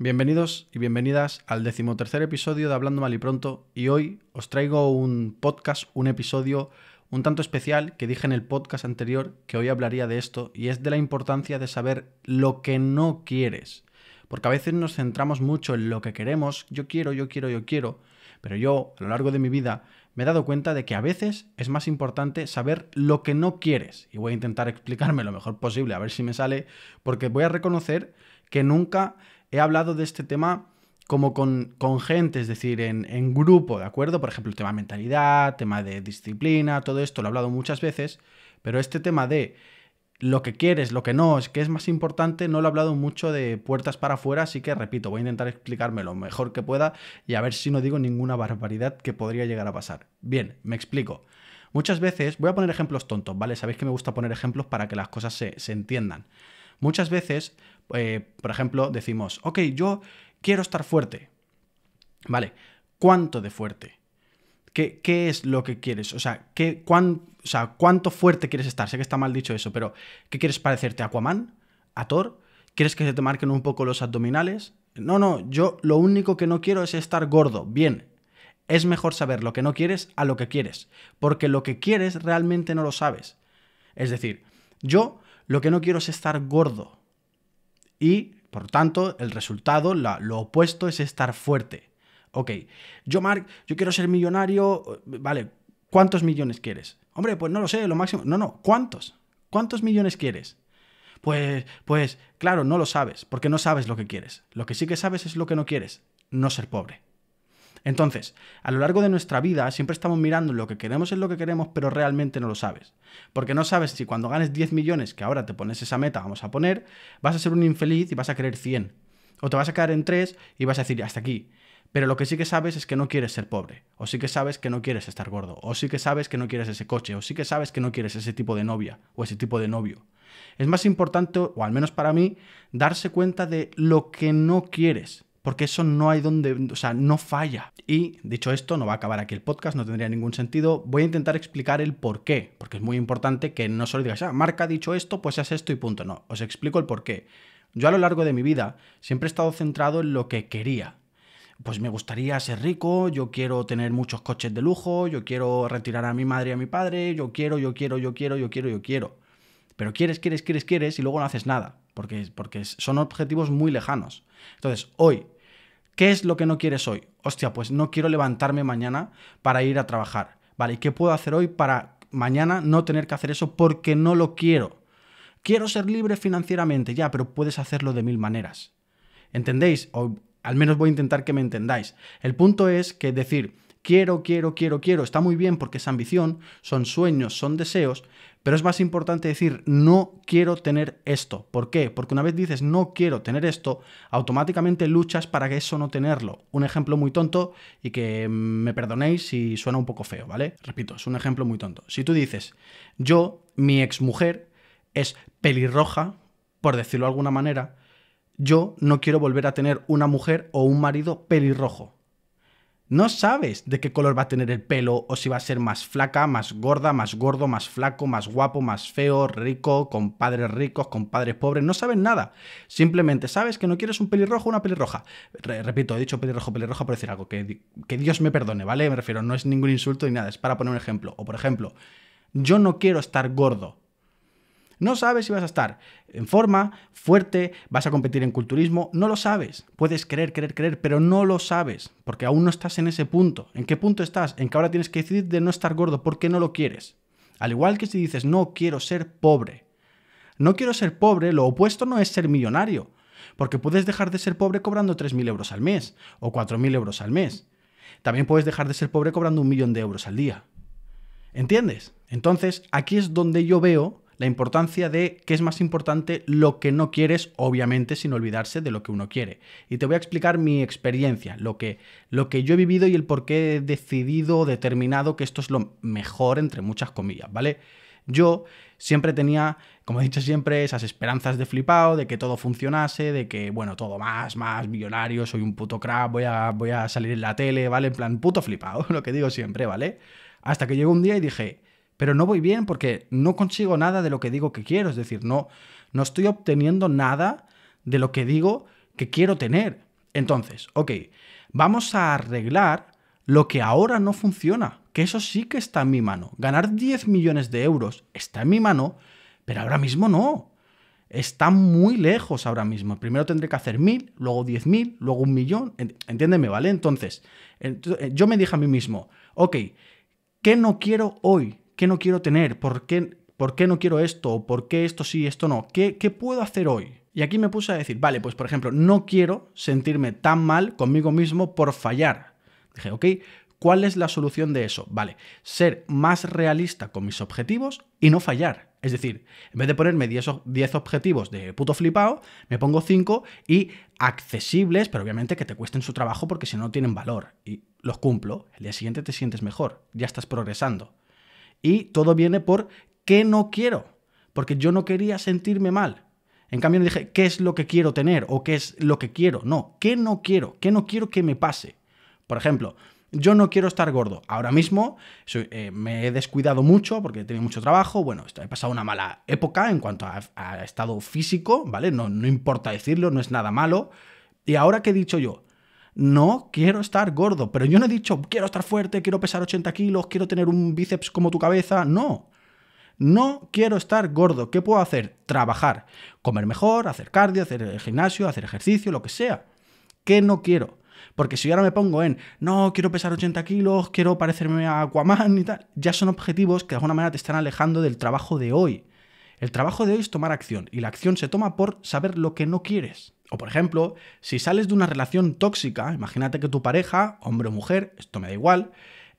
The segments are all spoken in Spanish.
Bienvenidos y bienvenidas al decimotercer episodio de Hablando Mal y Pronto y hoy os traigo un podcast, un episodio un tanto especial que dije en el podcast anterior que hoy hablaría de esto y es de la importancia de saber lo que no quieres. Porque a veces nos centramos mucho en lo que queremos, yo quiero, yo quiero, yo quiero, pero yo a lo largo de mi vida me he dado cuenta de que a veces es más importante saber lo que no quieres. Y voy a intentar explicarme lo mejor posible, a ver si me sale, porque voy a reconocer que nunca he hablado de este tema como con, con gente, es decir, en, grupo, ¿de acuerdo? Por ejemplo, el tema de mentalidad, tema de disciplina, todo esto lo he hablado muchas veces, pero este tema de lo que quieres, lo que no, es que es más importante, no lo he hablado mucho de puertas para afuera, así que repito, voy a intentar explicarme lo mejor que pueda y a ver si no digo ninguna barbaridad que podría llegar a pasar. Bien, me explico. Muchas veces, voy a poner ejemplos tontos, ¿vale? Sabéis que me gusta poner ejemplos para que las cosas se, se entiendan. Muchas veces eh, por ejemplo, decimos, ok, yo quiero estar fuerte. Vale, ¿cuánto de fuerte? ¿Qué, es lo que quieres? O sea, ¿qué, o sea, ¿cuánto fuerte quieres estar? Sé que está mal dicho eso, pero ¿qué quieres parecerte? ¿Aquaman? ¿A Thor? ¿Quieres que se te marquen un poco los abdominales? No, no, yo lo único que no quiero es estar gordo. Bien, es mejor saber lo que no quieres a lo que quieres, porque lo que quieres realmente no lo sabes. Es decir, yo lo que no quiero es estar gordo. Y, por tanto, el resultado, lo opuesto es estar fuerte. Ok, yo, Mark, yo quiero ser millonario, eh, vale, ¿cuántos millones quieres? Hombre, pues no lo sé, lo máximo, no, no, ¿cuántos? ¿Cuántos millones quieres? Pues, pues, claro, no lo sabes, porque no sabes lo que quieres. Lo que sí que sabes es lo que no quieres, no ser pobre. Entonces, a lo largo de nuestra vida siempre estamos mirando lo que queremos es lo que queremos, pero realmente no lo sabes. Porque no sabes si cuando ganes 10 millones, que ahora te pones esa meta, vamos a poner, vas a ser un infeliz y vas a querer 100. O te vas a quedar en 3 y vas a decir, hasta aquí. Pero lo que sí que sabes es que no quieres ser pobre, o sí que sabes que no quieres estar gordo, o sí que sabes que no quieres ese coche, o sí que sabes que no quieres ese tipo de novia o ese tipo de novio. Es más importante, o al menos para mí, darse cuenta de lo que no quieres porque eso no hay donde, o sea, no falla. Y dicho esto, no va a acabar aquí el podcast, no tendría ningún sentido. Voy a intentar explicar el por qué, porque es muy importante que no solo digas, ah, marca dicho esto, pues haz esto y punto. No, os explico el por qué. Yo a lo largo de mi vida siempre he estado centrado en lo que quería. Pues me gustaría ser rico, yo quiero tener muchos coches de lujo, yo quiero retirar a mi madre y a mi padre, yo quiero, yo quiero, yo quiero, yo quiero, yo quiero. Pero quieres, quieres, quieres, quieres y luego no haces nada, porque, porque son objetivos muy lejanos. Entonces, hoy ¿Qué es lo que no quieres hoy? Hostia, pues no quiero levantarme mañana para ir a trabajar. Vale, ¿y qué puedo hacer hoy para mañana no tener que hacer eso porque no lo quiero? Quiero ser libre financieramente, ya, pero puedes hacerlo de mil maneras. ¿Entendéis? O al menos voy a intentar que me entendáis. El punto es que decir quiero, quiero, quiero, quiero, está muy bien porque es ambición, son sueños, son deseos, pero es más importante decir, no quiero tener esto. ¿Por qué? Porque una vez dices, no quiero tener esto, automáticamente luchas para que eso no tenerlo. Un ejemplo muy tonto y que mm, me perdonéis si suena un poco feo, ¿vale? Repito, es un ejemplo muy tonto. Si tú dices, yo, mi mujer es pelirroja, por decirlo de alguna manera, yo no quiero volver a tener una mujer o un marido pelirrojo. No sabes de qué color va a tener el pelo o si va a ser más flaca, más gorda, más gordo, más flaco, más guapo, más feo, rico, con padres ricos, con padres pobres. No sabes nada. Simplemente sabes que no quieres un pelirrojo o una pelirroja. repito, he dicho pelirrojo, pelirroja por decir algo. Que, que Dios me perdone, ¿vale? Me refiero, no es ningún insulto ni nada. Es para poner un ejemplo. O por ejemplo, yo no quiero estar gordo no sabes si vas a estar en forma, fuerte, vas a competir en culturismo, no lo sabes. Puedes querer, querer, creer, pero no lo sabes, porque aún no estás en ese punto. ¿En qué punto estás? En que ahora tienes que decidir de no estar gordo porque no lo quieres. Al igual que si dices, no quiero ser pobre. No quiero ser pobre, lo opuesto no es ser millonario, porque puedes dejar de ser pobre cobrando 3.000 euros al mes o 4.000 euros al mes. También puedes dejar de ser pobre cobrando un millón de euros al día. ¿Entiendes? Entonces, aquí es donde yo veo la importancia de qué es más importante lo que no quieres, obviamente sin olvidarse de lo que uno quiere. Y te voy a explicar mi experiencia, lo que, lo que yo he vivido y el por qué he decidido determinado que esto es lo mejor, entre muchas comillas, ¿vale? Yo siempre tenía, como he dicho siempre, esas esperanzas de flipado, de que todo funcionase, de que, bueno, todo más, más, millonario, soy un puto crap, voy a, voy a salir en la tele, ¿vale? En plan, puto flipado, lo que digo siempre, ¿vale? Hasta que llegó un día y dije, pero no voy bien porque no consigo nada de lo que digo que quiero, es decir, no, no estoy obteniendo nada de lo que digo que quiero tener. Entonces, ok, vamos a arreglar lo que ahora no funciona, que eso sí que está en mi mano. Ganar 10 millones de euros está en mi mano, pero ahora mismo no. Está muy lejos ahora mismo. Primero tendré que hacer mil, luego diez mil, luego un millón. Entiéndeme, ¿vale? Entonces, eh, yo me dije a mí mismo, ok, ¿qué no quiero hoy? ¿Qué no quiero tener? ¿Por qué, por qué no quiero esto? ¿Por qué esto sí, esto no? ¿Qué, ¿Qué puedo hacer hoy? Y aquí me puse a decir, vale, pues por ejemplo, no quiero sentirme tan mal conmigo mismo por fallar. Dije, ok, ¿Cuál es la solución de eso? Vale, ser más realista con mis objetivos y no fallar. Es decir, en vez de ponerme 10, objetivos de puto flipado, me pongo 5 y accesibles, pero obviamente que te cuesten su trabajo porque si no tienen valor. Y los cumplo. El día siguiente te sientes mejor, ya estás progresando. Y todo viene por qué no quiero, porque yo no quería sentirme mal. En cambio no dije, ¿qué es lo que quiero tener? ¿O qué es lo que quiero? No, ¿qué no quiero? ¿Qué no quiero que me pase? Por ejemplo, yo no quiero estar gordo. Ahora mismo eh, me he descuidado mucho porque he tenido mucho trabajo. Bueno, he pasado una mala época en cuanto a, estado físico, ¿vale? No, no importa decirlo, no es nada malo. Y ahora que he dicho yo, no quiero estar gordo, pero yo no he dicho quiero estar fuerte, quiero pesar 80 kilos, quiero tener un bíceps como tu cabeza, no. No quiero estar gordo. ¿Qué puedo hacer? Trabajar. Comer mejor, hacer cardio, hacer eh, gimnasio, hacer ejercicio, lo que sea. ¿Qué no quiero? Porque si yo ahora me pongo en, no, quiero pesar 80 kilos, quiero parecerme a Aquaman y tal, ya son objetivos que de alguna manera te están alejando del trabajo de hoy. El trabajo de hoy es tomar acción y la acción se toma por saber lo que no quieres. O por ejemplo, si sales de una relación tóxica, imagínate que tu pareja, hombre o mujer, esto me da igual,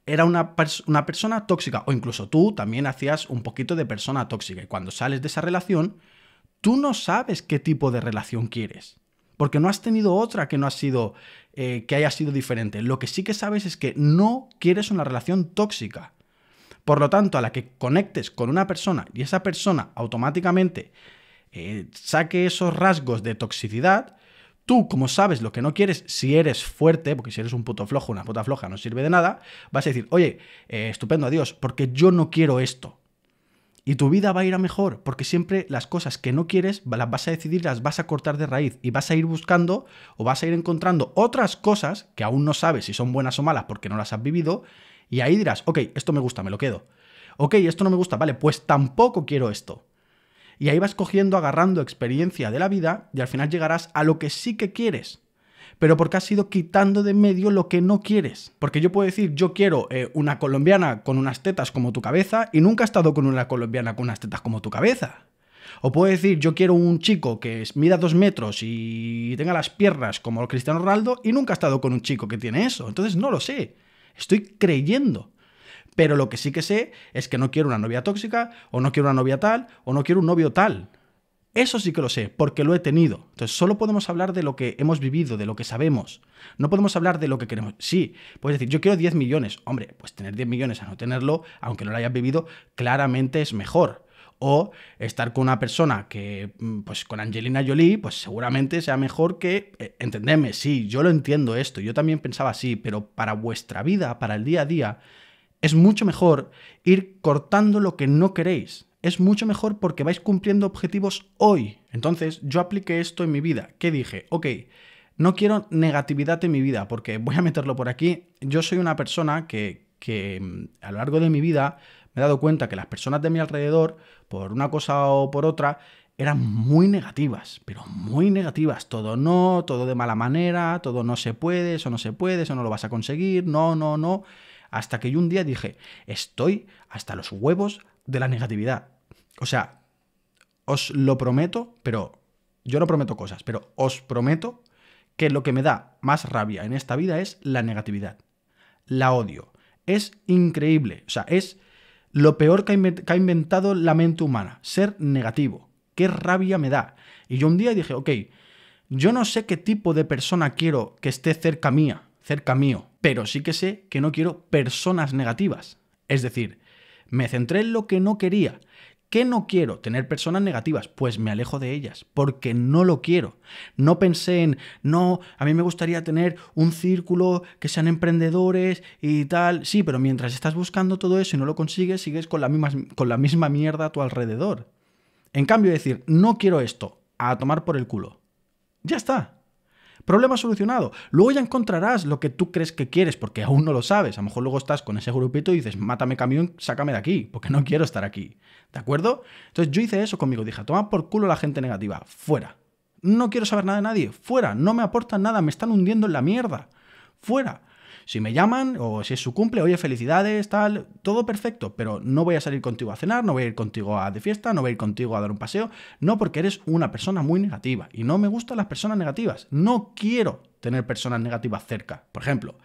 era una, una, persona tóxica o incluso tú también hacías un poquito de persona tóxica y cuando sales de esa relación, tú no sabes qué tipo de relación quieres. Porque no has tenido otra que no ha sido, eh, que haya sido diferente. Lo que sí que sabes es que no quieres una relación tóxica. Por lo tanto, a la que conectes con una persona y esa persona automáticamente eh, saque esos rasgos de toxicidad. Tú, como sabes lo que no quieres, si eres fuerte, porque si eres un puto flojo, una puta floja, no sirve de nada, vas a decir, oye, eh, estupendo, adiós, porque yo no quiero esto. Y tu vida va a ir a mejor, porque siempre las cosas que no quieres las vas a decidir, las vas a cortar de raíz y vas a ir buscando o vas a ir encontrando otras cosas que aún no sabes si son buenas o malas porque no las has vivido y ahí dirás, ok, esto me gusta, me lo quedo. Ok, esto no me gusta, vale, pues tampoco quiero esto. Y ahí vas cogiendo, agarrando experiencia de la vida y al final llegarás a lo que sí que quieres. Pero porque has ido quitando de medio lo que no quieres. Porque yo puedo decir, yo quiero eh, una colombiana con unas tetas como tu cabeza y nunca he estado con una colombiana con unas tetas como tu cabeza. O puedo decir, yo quiero un chico que mida dos metros y tenga las piernas como Cristiano Ronaldo y nunca he estado con un chico que tiene eso. Entonces no lo sé. Estoy creyendo. Pero lo que sí que sé es que no quiero una novia tóxica, o no quiero una novia tal, o no quiero un novio tal. Eso sí que lo sé, porque lo he tenido. Entonces, solo podemos hablar de lo que hemos vivido, de lo que sabemos. No podemos hablar de lo que queremos. Sí, puedes decir, yo quiero 10 millones. Hombre, pues tener 10 millones a no tenerlo, aunque no lo hayas vivido, claramente es mejor. O estar con una persona que, mm, pues con Angelina Jolie, pues seguramente sea mejor que, eh, entendeme, sí, yo lo entiendo esto, yo también pensaba así, pero para vuestra vida, para el día a día, es mucho mejor ir cortando lo que no queréis. Es mucho mejor porque vais cumpliendo objetivos hoy. Entonces, yo apliqué esto en mi vida. ¿Qué dije? Ok, no quiero negatividad en mi vida porque voy a meterlo por aquí. Yo soy una persona que, que mm, a lo largo de mi vida me he dado cuenta que las personas de mi alrededor, por una cosa o por otra, eran muy negativas, pero muy negativas. Todo no, todo de mala manera, todo no se puede, eso no se puede, eso no lo vas a conseguir, no, no, no. Hasta que yo un día dije, estoy hasta los huevos de la negatividad. O sea, os lo prometo, pero yo no prometo cosas, pero os prometo que lo que me da más rabia en esta vida es la negatividad. La odio. Es increíble. O sea, es lo peor que ha, inventado la mente humana, ser negativo. Qué rabia me da. Y yo un día dije, ok, yo no sé qué tipo de persona quiero que esté cerca mía cerca mío, pero sí que sé que no quiero personas negativas. Es decir, me centré en lo que no quería. ¿Qué no quiero? Tener personas negativas. Pues me alejo de ellas, porque no lo quiero. No pensé en, no, a mí me gustaría tener un círculo que sean emprendedores y tal. Sí, pero mientras estás buscando todo eso y no lo consigues, sigues con la misma, con la misma mierda a tu alrededor. En cambio, decir, no quiero esto, a tomar por el culo. Ya está. Problema solucionado. Luego ya encontrarás lo que tú crees que quieres, porque aún no lo sabes. A lo mejor luego estás con ese grupito y dices, mátame camión, sácame de aquí, porque no quiero estar aquí. ¿De acuerdo? Entonces yo hice eso conmigo. Dije, toma por culo la gente negativa, fuera. No quiero saber nada de nadie, fuera. No me aportan nada, me están hundiendo en la mierda, fuera. Si me llaman o si es su cumple, oye, felicidades, tal, todo perfecto, pero no voy a salir contigo a cenar, no voy a ir contigo a de fiesta, no voy a ir contigo a dar un paseo, no porque eres una persona muy negativa y no me gustan las personas negativas, no quiero tener personas negativas cerca. Por ejemplo,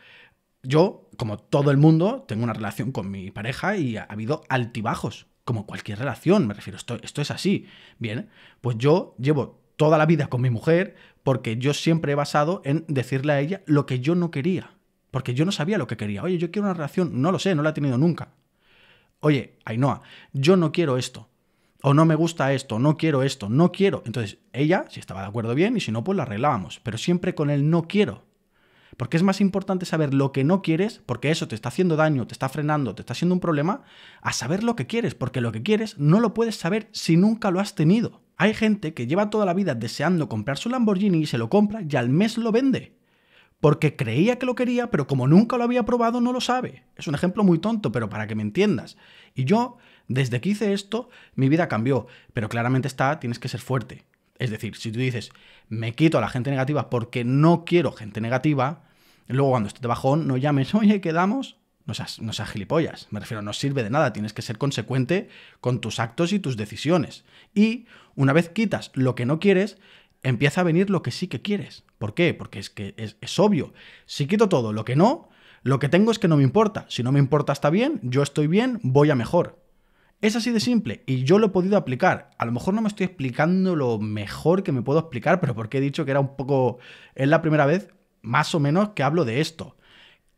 yo, como todo el mundo, tengo una relación con mi pareja y ha habido altibajos, como cualquier relación, me refiero, esto, esto es así. Bien, pues yo llevo toda la vida con mi mujer porque yo siempre he basado en decirle a ella lo que yo no quería. Porque yo no sabía lo que quería. Oye, yo quiero una relación, no lo sé, no la he tenido nunca. Oye, Ainhoa, yo no quiero esto. O no me gusta esto, no quiero esto, no quiero. Entonces, ella, si estaba de acuerdo bien, y si no, pues la arreglábamos. Pero siempre con el no quiero. Porque es más importante saber lo que no quieres, porque eso te está haciendo daño, te está frenando, te está haciendo un problema, a saber lo que quieres, porque lo que quieres no lo puedes saber si nunca lo has tenido. Hay gente que lleva toda la vida deseando comprar su Lamborghini y se lo compra y al mes lo vende porque creía que lo quería, pero como nunca lo había probado, no lo sabe. Es un ejemplo muy tonto, pero para que me entiendas. Y yo, desde que hice esto, mi vida cambió, pero claramente está, tienes que ser fuerte. Es decir, si tú dices, me quito a la gente negativa porque no quiero gente negativa, luego cuando esté de bajón, no llames, oye, quedamos. No seas, no seas gilipollas, me refiero, no sirve de nada, tienes que ser consecuente con tus actos y tus decisiones. Y una vez quitas lo que no quieres, empieza a venir lo que sí que quieres. ¿Por qué? Porque es que es, obvio. Si quito todo lo que no, lo que tengo es que no me importa. Si no me importa está bien, yo estoy bien, voy a mejor. Es así de simple y yo lo he podido aplicar. A lo mejor no me estoy explicando lo mejor que me puedo explicar, pero porque he dicho que era un poco... Es la primera vez, más o menos, que hablo de esto.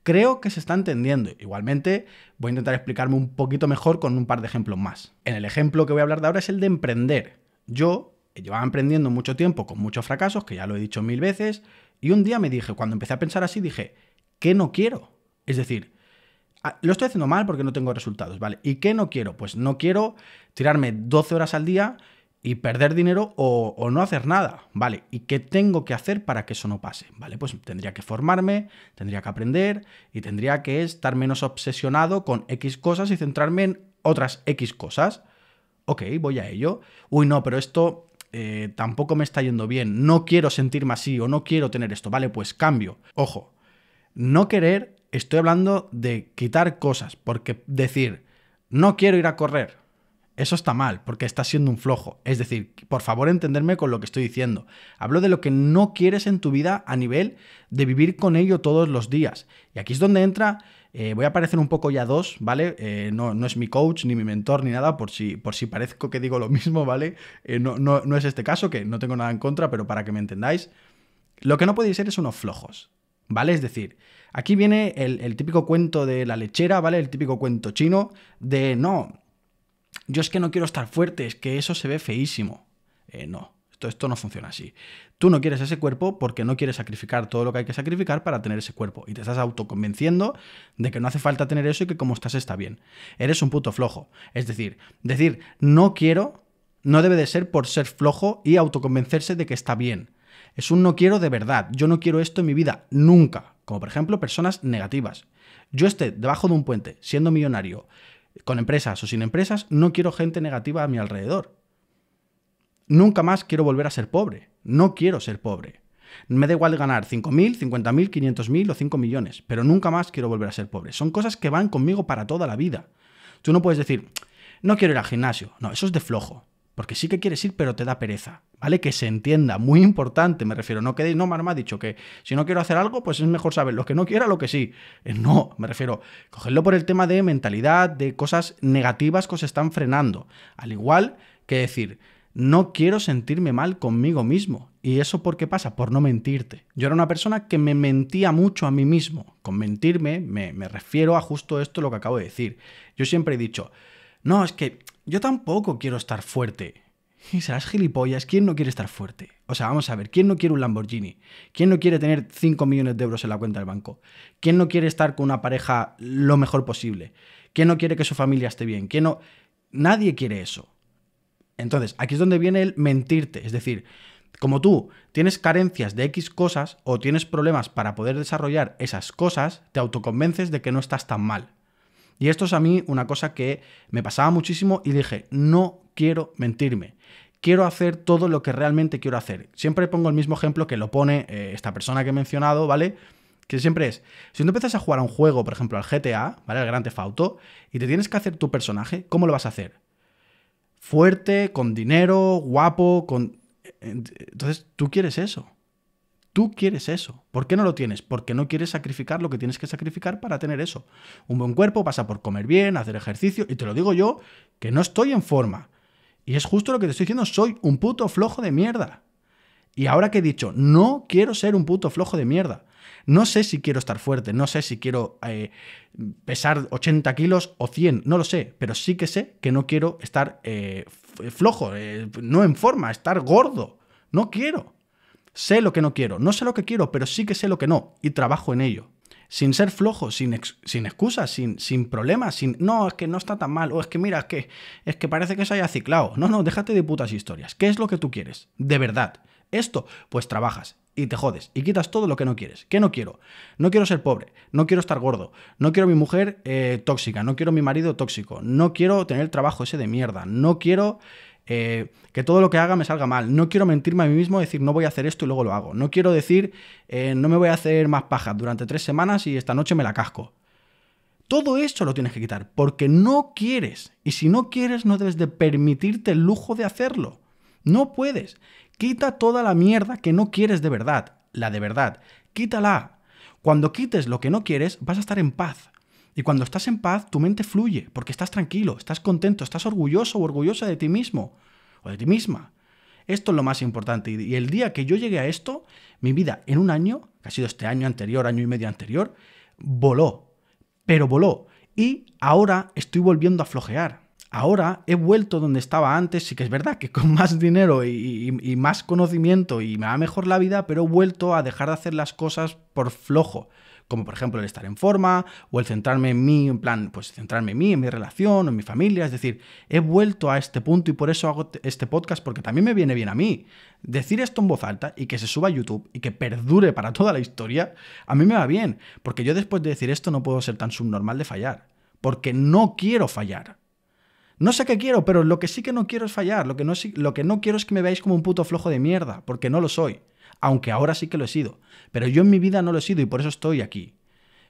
Creo que se está entendiendo. Igualmente, voy a intentar explicarme un poquito mejor con un par de ejemplos más. En el ejemplo que voy a hablar de ahora es el de emprender. Yo llevaba aprendiendo mucho tiempo con muchos fracasos, que ya lo he dicho mil veces, y un día me dije, cuando empecé a pensar así, dije, ¿qué no quiero? Es decir, ah, lo estoy haciendo mal porque no tengo resultados, ¿vale? ¿Y qué no quiero? Pues no quiero tirarme 12 horas al día y perder dinero o, o, no hacer nada, ¿vale? ¿Y qué tengo que hacer para que eso no pase? ¿Vale? Pues tendría que formarme, tendría que aprender y tendría que estar menos obsesionado con X cosas y centrarme en otras X cosas. Ok, voy a ello. Uy, no, pero esto eh, tampoco me está yendo bien, no quiero sentirme así o no quiero tener esto, vale, pues cambio. Ojo, no querer, estoy hablando de quitar cosas, porque decir, no quiero ir a correr, eso está mal, porque estás siendo un flojo. Es decir, por favor entenderme con lo que estoy diciendo. Hablo de lo que no quieres en tu vida a nivel de vivir con ello todos los días. Y aquí es donde entra eh, voy a aparecer un poco ya dos, ¿vale? Eh, no, es mi coach, ni mi mentor, ni nada, por si, por si parezco que digo lo mismo, ¿vale? Eh, no, es este caso, que no tengo nada en contra, pero para que me entendáis. Lo que no podéis ser es unos flojos, ¿vale? Es decir, aquí viene el, el típico cuento de la lechera, ¿vale? El típico cuento chino de no, yo es que no quiero estar fuerte, es que eso se ve feísimo. no, esto, no funciona así. Tú no quieres ese cuerpo porque no quieres sacrificar todo lo que hay que sacrificar para tener ese cuerpo. Y te estás autoconvenciendo de que no hace falta tener eso y que como estás está bien. Eres un puto flojo. Es decir, decir no quiero no debe de ser por ser flojo y autoconvencerse de que está bien. Es un no quiero de verdad. Yo no quiero esto en mi vida nunca. Como por ejemplo personas negativas. Yo esté debajo de un puente, siendo millonario, con empresas o sin empresas, no quiero gente negativa a mi alrededor. Nunca más quiero volver a ser pobre. No quiero ser pobre. Me da igual ganar 5.000, 50.000, 500.000 o 5 millones, pero nunca más quiero volver a ser pobre. Son cosas que van conmigo para toda la vida. Tú no puedes decir, no quiero ir al gimnasio. No, eso es de flojo. Porque sí que quieres ir, pero te da pereza. ¿Vale? Que se entienda. Muy importante, me refiero. No quedéis, no, Marma ha dicho que si no quiero hacer algo, pues es mejor saber lo que no quiera, lo que sí. Eh, no, me refiero. Cogerlo por el tema de mentalidad, de cosas negativas que os están frenando. Al igual que decir, no quiero sentirme mal conmigo mismo. ¿Y eso por qué pasa? Por no mentirte. Yo era una persona que me mentía mucho a mí mismo. Con mentirme me, refiero a justo esto lo que acabo de decir. Yo siempre he dicho, no, es que yo tampoco quiero estar fuerte. Y serás gilipollas, ¿quién no quiere estar fuerte? O sea, vamos a ver, ¿quién no quiere un Lamborghini? ¿Quién no quiere tener 5 millones de euros en la cuenta del banco? ¿Quién no quiere estar con una pareja lo mejor posible? ¿Quién no quiere que su familia esté bien? ¿Quién no... Nadie quiere eso. Entonces, aquí es donde viene el mentirte, es decir, como tú tienes carencias de X cosas o tienes problemas para poder desarrollar esas cosas, te autoconvences de que no estás tan mal. Y esto es a mí una cosa que me pasaba muchísimo y dije, no quiero mentirme. Quiero hacer todo lo que realmente quiero hacer. Siempre pongo el mismo ejemplo que lo pone eh, esta persona que he mencionado, ¿vale? Que siempre es, si tú empiezas a jugar a un juego, por ejemplo al GTA, ¿vale? Al Gran Theft y te tienes que hacer tu personaje, ¿cómo lo vas a hacer? fuerte, con dinero, guapo, con... Entonces, tú quieres eso. Tú quieres eso. ¿Por qué no lo tienes? Porque no quieres sacrificar lo que tienes que sacrificar para tener eso. Un buen cuerpo pasa por comer bien, hacer ejercicio. Y te lo digo yo, que no estoy en forma. Y es justo lo que te estoy diciendo, soy un puto flojo de mierda. Y ahora que he dicho, no quiero ser un puto flojo de mierda. No sé si quiero estar fuerte, no sé si quiero eh, pesar 80 kilos o 100, no lo sé, pero sí que sé que no quiero estar eh, flojo, eh, no en forma, estar gordo. No quiero. Sé lo que no quiero, no sé lo que quiero, pero sí que sé lo que no y trabajo en ello. Sin ser flojo, sin, sin excusas, sin, sin problemas, sin no, es que no está tan mal, o es que mira, que, es que parece que se haya ciclado. No, no, déjate de putas historias. ¿Qué es lo que tú quieres? De verdad. Esto, pues trabajas y te jodes y quitas todo lo que no quieres. ¿Qué no quiero? No quiero ser pobre, no quiero estar gordo, no quiero mi mujer eh, tóxica, no quiero mi marido tóxico, no quiero tener el trabajo ese de mierda, no quiero eh, que todo lo que haga me salga mal, no quiero mentirme a mí mismo, decir no voy a hacer esto y luego lo hago, no quiero decir eh, no me voy a hacer más paja durante tres semanas y esta noche me la casco. Todo esto lo tienes que quitar porque no quieres y si no quieres no debes de permitirte el lujo de hacerlo. No puedes. Quita toda la mierda que no quieres de verdad, la de verdad. Quítala. Cuando quites lo que no quieres, vas a estar en paz. Y cuando estás en paz, tu mente fluye, porque estás tranquilo, estás contento, estás orgulloso o orgullosa de ti mismo o de ti misma. Esto es lo más importante. Y el día que yo llegué a esto, mi vida en un año, que ha sido este año anterior, año y medio anterior, voló. Pero voló. Y ahora estoy volviendo a flojear. Ahora he vuelto donde estaba antes, sí que es verdad que con más dinero y, más conocimiento y me va mejor la vida, pero he vuelto a dejar de hacer las cosas por flojo, como por ejemplo el estar en forma o el centrarme en mí, en plan, pues centrarme en mí, en mi relación, en mi familia, es decir, he vuelto a este punto y por eso hago este podcast, porque también me viene bien a mí. Decir esto en voz alta y que se suba a YouTube y que perdure para toda la historia, a mí me va bien, porque yo después de decir esto no puedo ser tan subnormal de fallar, porque no quiero fallar. No sé qué quiero, pero lo que sí que no quiero es fallar. Lo que, no, lo que no quiero es que me veáis como un puto flojo de mierda, porque no lo soy. Aunque ahora sí que lo he sido. Pero yo en mi vida no lo he sido y por eso estoy aquí.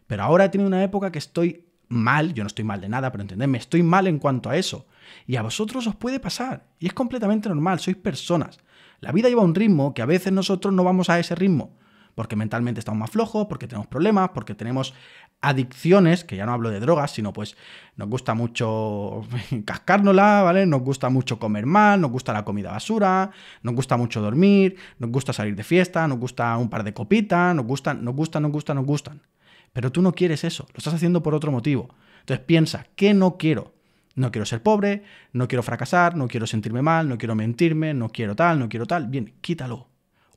Pero ahora he tenido una época que estoy mal, yo no estoy mal de nada, pero entendedme, estoy mal en cuanto a eso. Y a vosotros os puede pasar. Y es completamente normal, sois personas. La vida lleva un ritmo que a veces nosotros no vamos a ese ritmo porque mentalmente estamos más flojos, porque tenemos problemas, porque tenemos adicciones, que ya no hablo de drogas, sino pues nos gusta mucho cascárnosla, ¿vale? Nos gusta mucho comer mal, nos gusta la comida basura, nos gusta mucho dormir, nos gusta salir de fiesta, nos gusta un par de copitas, nos gustan, nos gustan, nos gustan, nos gustan. Pero tú no quieres eso, lo estás haciendo por otro motivo. Entonces piensa, ¿qué no quiero? No quiero ser pobre, no quiero fracasar, no quiero sentirme mal, no quiero mentirme, no quiero tal, no quiero tal. Bien, quítalo.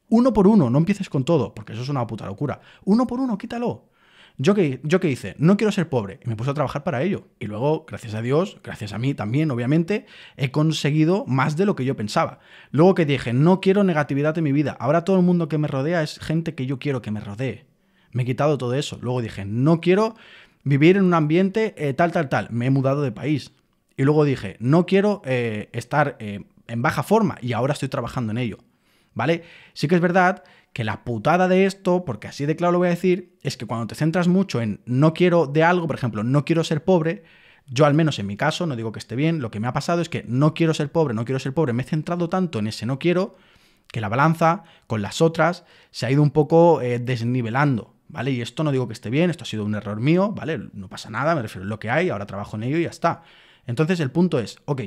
Uno por uno, no empieces con todo, porque eso es una puta locura. Uno por uno, quítalo. Yo que, yo que hice, no quiero ser pobre, y me puse a trabajar para ello. Y luego, gracias a Dios, gracias a mí también, obviamente, he conseguido más de lo que yo pensaba. Luego que dije, no quiero negatividad en mi vida, ahora todo el mundo que me rodea es gente que yo quiero que me rodee. Me he quitado todo eso. Luego dije, no quiero vivir en un ambiente eh, tal, tal, tal. Me he mudado de país. Y luego dije, no quiero eh, estar eh, en baja forma y ahora estoy trabajando en ello. ¿vale? Sí que es verdad que la putada de esto, porque así de claro lo voy a decir, es que cuando te centras mucho en no quiero de algo, por ejemplo, no quiero ser pobre, yo al menos en mi caso, no digo que esté bien, lo que me ha pasado es que no quiero ser pobre, no quiero ser pobre, me he centrado tanto en ese no quiero que la balanza con las otras se ha ido un poco eh, desnivelando, ¿vale? Y esto no digo que esté bien, esto ha sido un error mío, ¿vale? No pasa nada, me refiero a lo que hay, ahora trabajo en ello y ya está. Entonces el punto es, ok,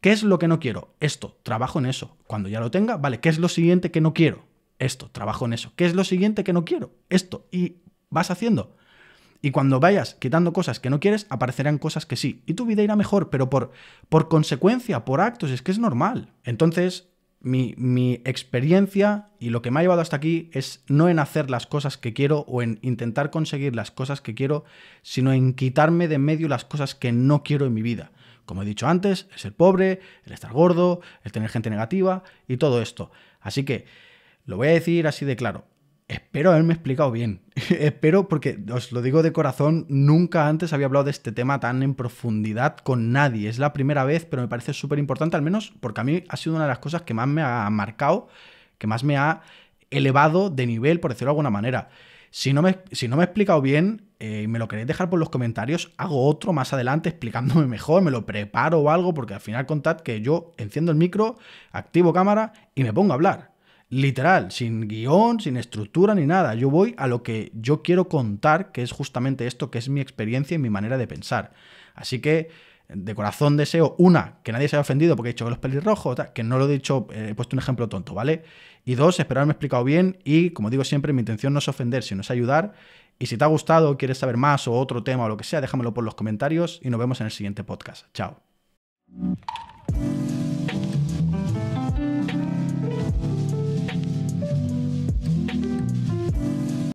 ¿Qué es lo que no quiero? Esto, trabajo en eso. Cuando ya lo tenga, vale, ¿qué es lo siguiente que no quiero? Esto, trabajo en eso. ¿Qué es lo siguiente que no quiero? Esto. Y vas haciendo. Y cuando vayas quitando cosas que no quieres, aparecerán cosas que sí. Y tu vida irá mejor, pero por, por consecuencia, por actos, es que es normal. Entonces, mi, mi, experiencia y lo que me ha llevado hasta aquí es no en hacer las cosas que quiero o en intentar conseguir las cosas que quiero, sino en quitarme de medio las cosas que no quiero en mi vida. Como he dicho antes, el ser pobre, el estar gordo, el tener gente negativa y todo esto. Así que lo voy a decir así de claro. Espero haberme explicado bien. Espero porque os lo digo de corazón, nunca antes había hablado de este tema tan en profundidad con nadie. Es la primera vez, pero me parece súper importante, al menos porque a mí ha sido una de las cosas que más me ha marcado, que más me ha elevado de nivel, por decirlo de alguna manera. Si no me, si no me he explicado bien eh, y me lo queréis dejar por los comentarios, hago otro más adelante explicándome mejor, me lo preparo o algo, porque al final contad que yo enciendo el micro, activo cámara y me pongo a hablar. Literal, sin guión, sin estructura ni nada. Yo voy a lo que yo quiero contar, que es justamente esto, que es mi experiencia y mi manera de pensar. Así que de corazón deseo, una, que nadie se haya ofendido porque he dicho que los pelirrojos, que no lo he dicho, eh, he puesto un ejemplo tonto, ¿vale? Y dos, espero haberme explicado bien y, como digo siempre, mi intención no es ofender, sino es ayudar. Y si te ha gustado, quieres saber más o otro tema o lo que sea, déjamelo por los comentarios y nos vemos en el siguiente podcast. Chao.